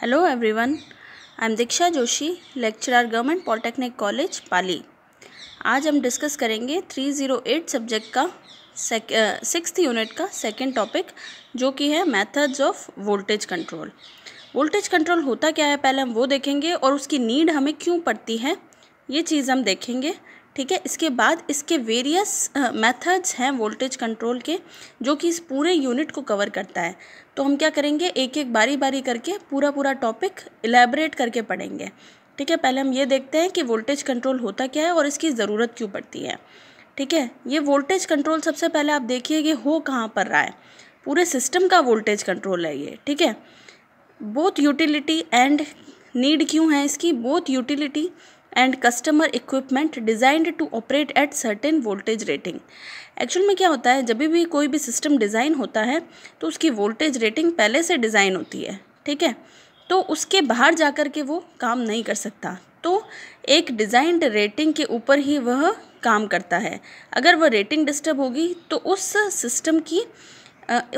hello everyone I am Diksha Joshi lecturer government polytechnic college Pali आज हम discuss करेंगे 308 सब्जेक्ट का सिक्स यूनिट uh, का सेकेंड टॉपिक जो कि है methods of voltage control voltage control होता क्या है पहले हम वो देखेंगे और उसकी नीड हमें क्यों पड़ती है ये चीज़ हम देखेंगे ठीक है इसके बाद इसके वेरियस मेथड्स हैं वोल्टेज कंट्रोल के जो कि इस पूरे यूनिट को कवर करता है तो हम क्या करेंगे एक एक बारी बारी करके पूरा पूरा टॉपिक इलेबरेट करके पढ़ेंगे ठीक है पहले हम ये देखते हैं कि वोल्टेज कंट्रोल होता क्या है और इसकी ज़रूरत क्यों पड़ती है ठीक है ये वोल्टेज कंट्रोल सबसे पहले आप देखिए कि हो कहाँ पर रहा है पूरे सिस्टम का वोल्टेज कंट्रोल है ये ठीक है बोथ यूटिलिटी एंड नीड क्यों है इसकी both utility and customer equipment designed to operate at certain voltage rating actual में क्या होता है जब भी कोई भी सिस्टम डिज़ाइन होता है तो उसकी वोल्टेज रेटिंग पहले से डिज़ाइन होती है ठीक है तो उसके बाहर जा कर के वो काम नहीं कर सकता तो एक डिज़ाइंड रेटिंग के ऊपर ही वह काम करता है अगर वह रेटिंग डिस्टर्ब होगी तो उस सिस्टम की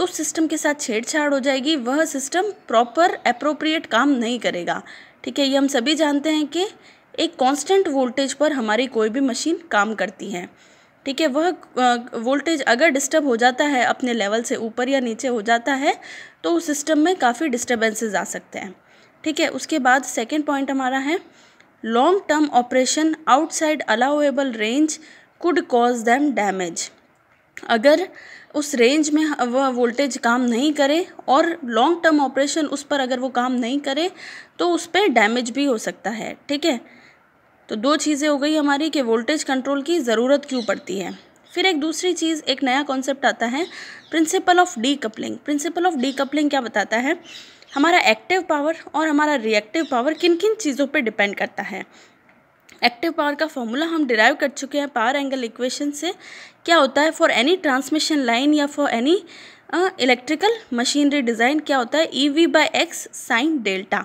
उस सिस्टम के साथ छेड़छाड़ हो जाएगी वह सिस्टम प्रॉपर अप्रोप्रिएट काम नहीं करेगा ठीक है ये हम सभी जानते हैं कि एक कांस्टेंट वोल्टेज पर हमारी कोई भी मशीन काम करती है ठीक है वह वोल्टेज अगर डिस्टर्ब हो जाता है अपने लेवल से ऊपर या नीचे हो जाता है तो उस सिस्टम में काफ़ी डिस्टर्बेंसेज आ सकते हैं ठीक है उसके बाद सेकेंड पॉइंट हमारा है long term operation outside allowable range could cause them damage अगर उस रेंज में वह वोल्टेज काम नहीं करे और लॉन्ग टर्म ऑपरेशन उस पर अगर वो काम नहीं करे तो उस पर डैमेज भी हो सकता है ठीक है तो दो चीज़ें हो गई हमारी कि वोल्टेज कंट्रोल की ज़रूरत क्यों पड़ती है फिर एक दूसरी चीज़ एक नया कॉन्सेप्ट आता है principle of decoupling principle of decoupling क्या बताता है हमारा एक्टिव पावर और हमारा रिएक्टिव पावर किन किन चीज़ों पर डिपेंड करता है एक्टिव पावर का फॉर्मूला हम डिराइव कर चुके हैं पावर एंगल इक्वेशन से क्या होता है फॉर एनी ट्रांसमिशन लाइन या for any electrical machinery design क्या होता है E V by X sine delta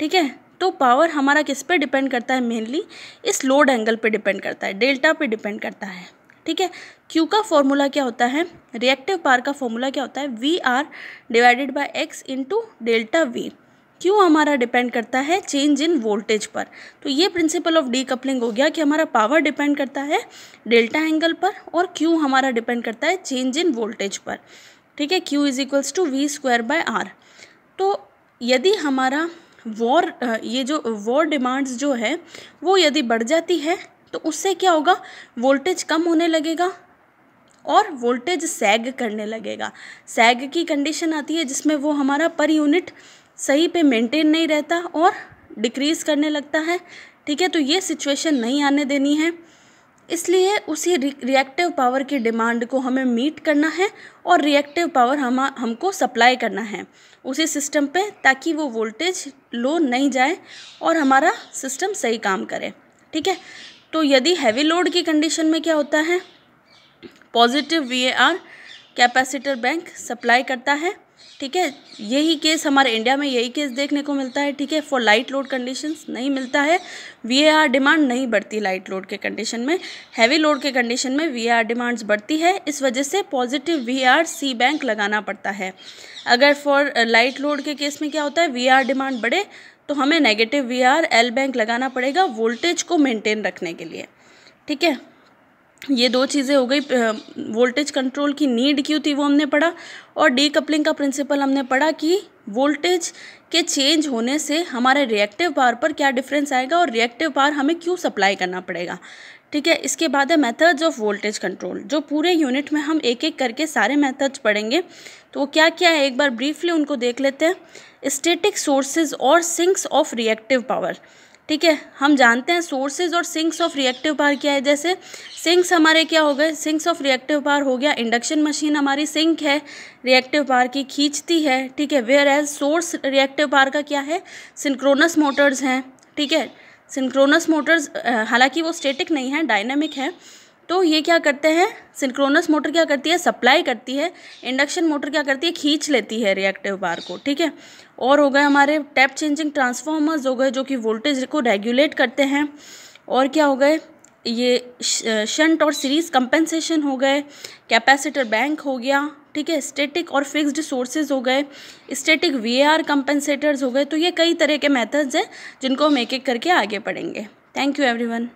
ठीक है तो पावर हमारा किस पे डिपेंड करता है मेनली इस लोड एंगल पे डिपेंड करता है डेल्टा पे डिपेंड करता है ठीक है क्यू का फॉर्मूला क्या होता है रिएक्टिव पावर का फॉर्मूला क्या होता है V R divided by X into delta V क्यों हमारा डिपेंड करता है चेंज इन वोल्टेज पर तो ये प्रिंसिपल ऑफ डीकपलिंग हो गया कि हमारा पावर डिपेंड करता है डेल्टा एंगल पर और क्यू हमारा डिपेंड करता है चेंज इन वोल्टेज पर ठीक है Q is equals to V square by R तो यदि हमारा वॉर ये जो वॉर डिमांड्स जो है वो यदि बढ़ जाती है तो उससे क्या होगा वोल्टेज कम होने लगेगा और वोल्टेज सैग करने लगेगा सैग की कंडीशन आती है जिसमें वो हमारा पर यूनिट सही पे मेंटेन नहीं रहता और डिक्रीज़ करने लगता है ठीक है तो ये सिचुएशन नहीं आने देनी है इसलिए उसी रिएक्टिव पावर की डिमांड को हमें मीट करना है और रिएक्टिव पावर हम हमको सप्लाई करना है उसी सिस्टम पे ताकि वो वोल्टेज लो नहीं जाए और हमारा सिस्टम सही काम करे ठीक है तो यदि हैवी लोड की कंडीशन में क्या होता है positive V capacitor bank supply करता है ठीक है यही केस हमारे इंडिया में यही केस देखने को मिलता है ठीक है फॉर लाइट लोड कंडीशंस नहीं मिलता है वीएआर डिमांड नहीं बढ़ती लाइट लोड के कंडीशन में हैवी लोड के कंडीशन में वीएआर डिमांड्स बढ़ती है इस वजह से पॉजिटिव वीआर सी बैंक लगाना पड़ता है अगर फॉर लाइट लोड के केस में क्या होता है वी डिमांड बढ़े तो हमें नेगेटिव वी एल बैंक लगाना पड़ेगा वोल्टेज को मेनटेन रखने के लिए ठीक है ये दो चीज़ें हो गई वोल्टेज कंट्रोल की नीड क्यों थी वो हमने पढ़ा और डी कपलिंग का प्रिंसिपल हमने पढ़ा कि वोल्टेज के चेंज होने से हमारे रिएक्टिव पावर पर क्या डिफरेंस आएगा और रिएक्टिव पावर हमें क्यों सप्लाई करना पड़ेगा ठीक है इसके बाद है मेथड्स ऑफ वोल्टेज कंट्रोल जो पूरे यूनिट में हम एक एक करके सारे मेथड्स पढ़ेंगे तो वो क्या क्या है एक बार ब्रीफली उनको देख लेते हैं स्टेटिक सोर्सेज और सिंक्स ऑफ रिएक्टिव पावर ठीक है हम जानते हैं सोर्सेज और सिंक्स ऑफ रिएक्टिव पावर क्या है जैसे सिंक्स हमारे क्या हो गए सिंक्स ऑफ रिएक्टिव पावर हो गया इंडक्शन मशीन हमारी सिंक है रिएक्टिव पावर की खींचती है ठीक है whereas source reactive power का क्या है सिंक्रोनस मोटर्स हैं ठीक है सिंक्रोनस मोटर्स हालांकि वो स्टेटिक नहीं है डायनेमिक है तो ये क्या करते हैं सिंक्रोनस मोटर क्या करती है सप्लाई करती है इंडक्शन मोटर क्या करती है खींच लेती है रिएक्टिव बार को ठीक है और हो गए हमारे टैप चेंजिंग ट्रांसफार्मर्स हो गए जो कि वोल्टेज को रेगुलेट करते हैं और क्या हो गए ये शंट और सीरीज कंपेंसेशन हो गए कैपेसिटर बैंक हो गया ठीक है स्टेटिक और फिक्स्ड सोर्सेज हो गए स्टेटिक आर कंपेंसेटर्स हो गए तो ये कई तरह के मेथड्स हैं जिनको हम एक एक करके आगे पढ़ेंगे थैंक यू एवरीवन